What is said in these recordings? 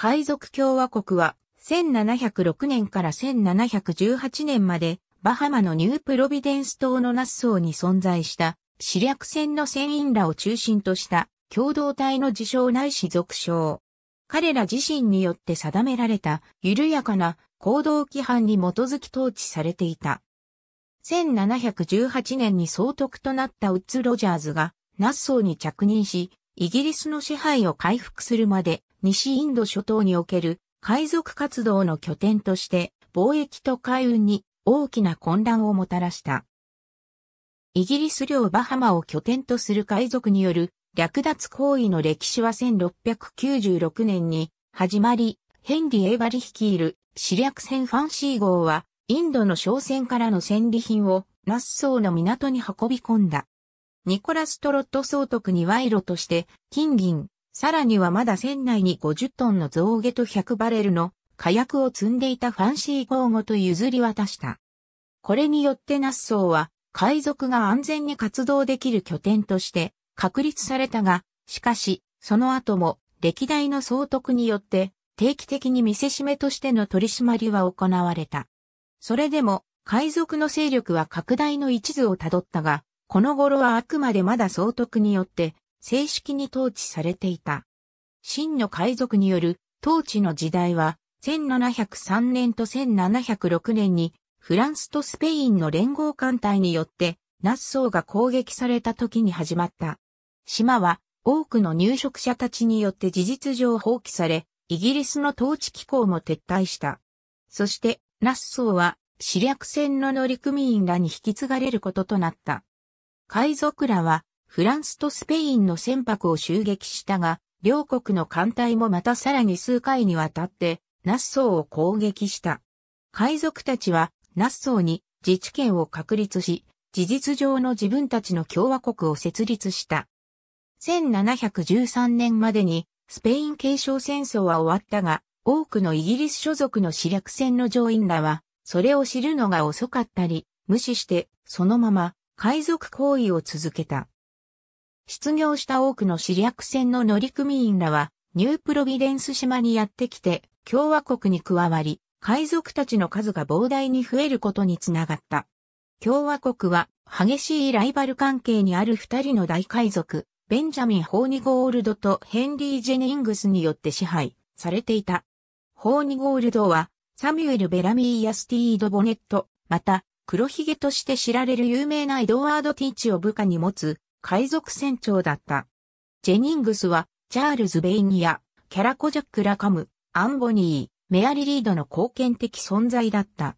海賊共和国は、1706年から1718年まで、バハマのニュープロビデンス島のナッソーに存在した、死略船の船員らを中心とした共同体の自称内い属称。彼ら自身によって定められた緩やかな行動規範に基づき統治されていた。1718年に総督となったウッズ・ロジャーズがナッソーに着任し、イギリスの支配を回復するまで西インド諸島における海賊活動の拠点として貿易と海運に大きな混乱をもたらした。イギリス領バハマを拠点とする海賊による略奪行為の歴史は1696年に始まり、ヘンリー・エバリ率いる死略船ファンシー号はインドの商船からの戦利品をナッソーの港に運び込んだ。ニコラス・トロット総督に賄賂として金銀、さらにはまだ船内に50トンの増下と100バレルの火薬を積んでいたファンシー号ごと譲り渡した。これによってナッソーは海賊が安全に活動できる拠点として確立されたが、しかし、その後も歴代の総督によって定期的に見せしめとしての取り締まりは行われた。それでも海賊の勢力は拡大の一途をたどったが、この頃はあくまでまだ総督によって正式に統治されていた。真の海賊による統治の時代は、1703年と1706年に、フランスとスペインの連合艦隊によって、ナッソーが攻撃された時に始まった。島は多くの入植者たちによって事実上放棄され、イギリスの統治機構も撤退した。そして、ナッソーは、死略船の乗組員らに引き継がれることとなった。海賊らは、フランスとスペインの船舶を襲撃したが、両国の艦隊もまたさらに数回にわたって、ナッソーを攻撃した。海賊たちは、ナッソーに自治権を確立し、事実上の自分たちの共和国を設立した。1713年までに、スペイン継承戦争は終わったが、多くのイギリス所属の死略船の乗員らは、それを知るのが遅かったり、無視して、そのまま、海賊行為を続けた。失業した多くの知略船の乗組員らは、ニュープロビデンス島にやってきて、共和国に加わり、海賊たちの数が膨大に増えることにつながった。共和国は、激しいライバル関係にある二人の大海賊、ベンジャミン・ホーニゴールドとヘンリー・ジェニングスによって支配されていた。ホーニゴールドは、サミュエル・ベラミーやスティード・ボネット、また、黒ひげとして知られる有名なエドワード・ティーチを部下に持つ、海賊船長だった。ジェニングスは、チャールズ・ベイニア、キャラコ・ジャック・ラカム、アンボニー、メアリ・リードの貢献的存在だった。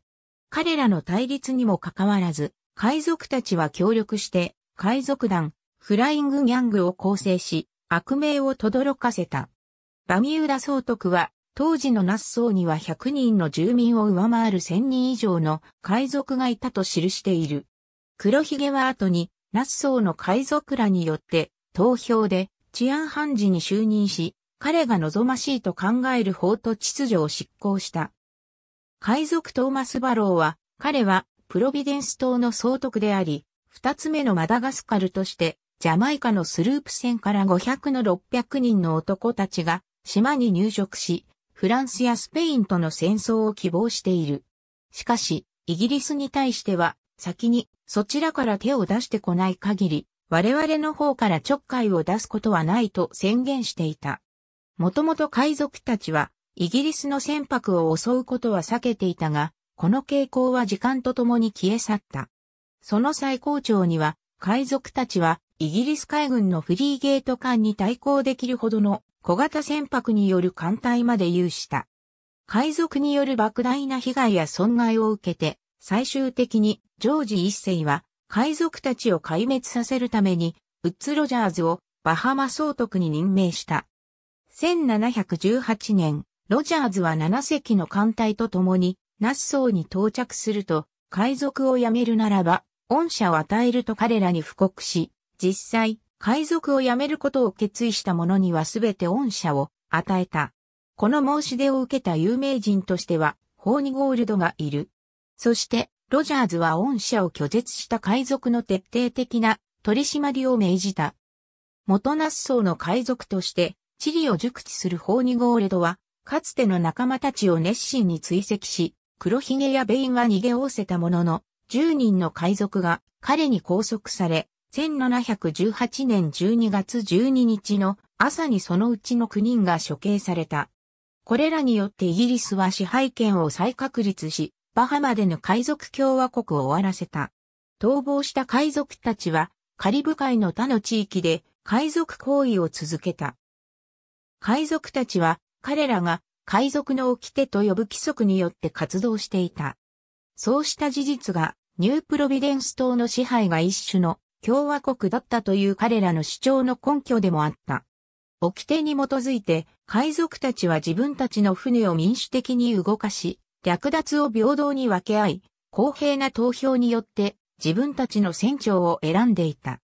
彼らの対立にもかかわらず、海賊たちは協力して、海賊団、フライングギャングを構成し、悪名を轟かせた。バミューダ総督は、当時のナッソーには100人の住民を上回る1000人以上の海賊がいたと記している。黒ひげは後にラッソーの海賊らによって投票で治安判事に就任し、彼が望ましいと考える法と秩序を執行した。海賊トーマス・バローは、彼はプロビデンス島の総督であり、二つ目のマダガスカルとして、ジャマイカのスループ船から500の600人の男たちが島に入植し、フランスやスペインとの戦争を希望している。しかし、イギリスに対しては先に、そちらから手を出してこない限り、我々の方からちょっかいを出すことはないと宣言していた。もともと海賊たちは、イギリスの船舶を襲うことは避けていたが、この傾向は時間とともに消え去った。その最高潮には、海賊たちは、イギリス海軍のフリーゲート艦に対抗できるほどの小型船舶による艦隊まで有した。海賊による莫大な被害や損害を受けて、最終的にジョージ一世は海賊たちを壊滅させるためにウッズ・ロジャーズをバハマ総督に任命した。1718年、ロジャーズは7隻の艦隊と共にナッソーに到着すると、海賊を辞めるならば、恩赦を与えると彼らに布告し、実際、海賊を辞めることを決意した者には全て恩赦を与えた。この申し出を受けた有名人としては、ホーニゴールドがいる。そして、ロジャーズは恩赦を拒絶した海賊の徹底的な取り締まりを命じた。元ナッソーの海賊として、地理を熟知するホーニゴーレドは、かつての仲間たちを熱心に追跡し、黒ひげやベインは逃げおおせたものの、10人の海賊が彼に拘束され、1718年12月12日の朝にそのうちの9人が処刑された。これらによってイギリスは支配権を再確立し、バハマでの海賊共和国を終わらせた。逃亡した海賊たちは、カリブ海の他の地域で海賊行為を続けた。海賊たちは、彼らが海賊の掟と呼ぶ規則によって活動していた。そうした事実が、ニュープロビデンス島の支配が一種の共和国だったという彼らの主張の根拠でもあった。掟に基づいて、海賊たちは自分たちの船を民主的に動かし、略奪を平等に分け合い、公平な投票によって自分たちの船長を選んでいた。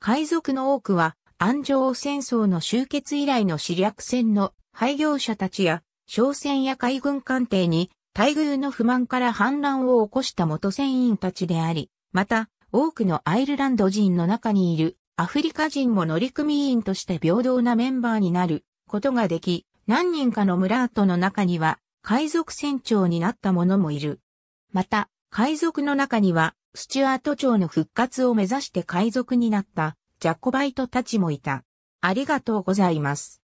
海賊の多くは、安城戦争の終結以来の死略戦の廃業者たちや、商船や海軍艦艇に、待遇の不満から反乱を起こした元船員たちであり、また、多くのアイルランド人の中にいるアフリカ人も乗組員として平等なメンバーになることができ、何人かの村跡の中には海賊船長になった者もいる。また、海賊の中には、スチュアート朝の復活を目指して海賊になったジャコバイトたちもいた。ありがとうございます。